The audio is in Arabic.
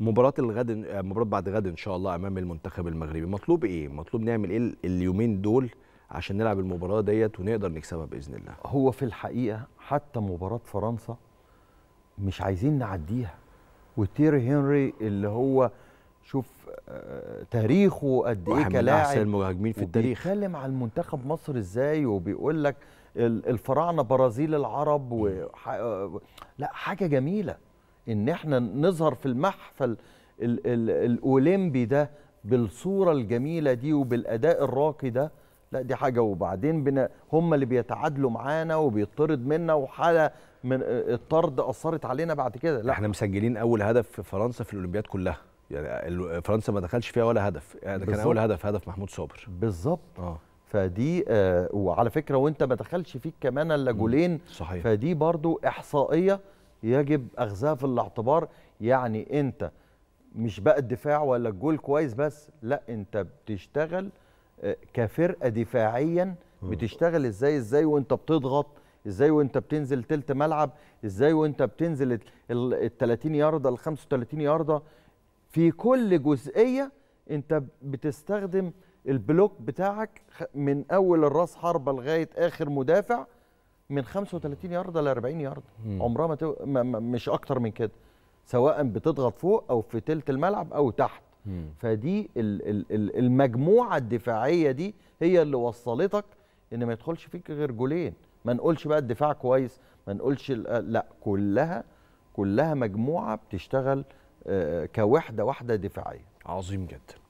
مباراه الغد مباراه بعد غد ان شاء الله امام المنتخب المغربي مطلوب ايه مطلوب نعمل ايه اليومين دول عشان نلعب المباراه ديت ونقدر نكسبها باذن الله هو في الحقيقه حتى مباراه فرنسا مش عايزين نعديها وتيري هنري اللي هو شوف آه، تاريخه قد ايه كلاعب من احسن المهاجمين في التاريخ بيتكلم على المنتخب مصر ازاي وبيقول لك الفراعنه برازيل العرب و... آه، لا حاجه جميله ان احنا نظهر في المحفل الـ الـ الاولمبي ده بالصوره الجميله دي وبالاداء الراقي ده لا دي حاجه وبعدين بنا هم اللي بيتعادلوا معانا وبيطرد منا وحاله من الطرد اثرت علينا بعد كده لا احنا مسجلين اول هدف في فرنسا في الاولمبياد كلها يعني فرنسا ما دخلش فيها ولا هدف يعني ده كان اول هدف هدف محمود صابر بالظبط اه فدي آه وعلى فكره وانت ما دخلش فيك كمان الا جولين صحيح فدي برضو احصائيه يجب اخذها في الاعتبار يعني انت مش بقى الدفاع ولا الجول كويس بس لا انت بتشتغل آه، كفرقه دفاعيا بتشتغل ازاي ازاي وانت بتضغط ازاي وانت بتنزل تلت ملعب ازاي وانت بتنزل ال 30 يارده ال 35 يارده في كل جزئيه انت بتستخدم البلوك بتاعك من اول الراس حربه لغايه اخر مدافع من 35 يارده ل 40 يارده عمرها ما, تو... ما مش اكتر من كده سواء بتضغط فوق او في تلت الملعب او تحت مم. فدي ال ال ال المجموعه الدفاعيه دي هي اللي وصلتك ان ما يدخلش فيك غير جولين ما نقولش بقى الدفاع كويس ما نقولش آه، لا كلها كلها مجموعه بتشتغل آه، كوحده واحده دفاعيه عظيم جدا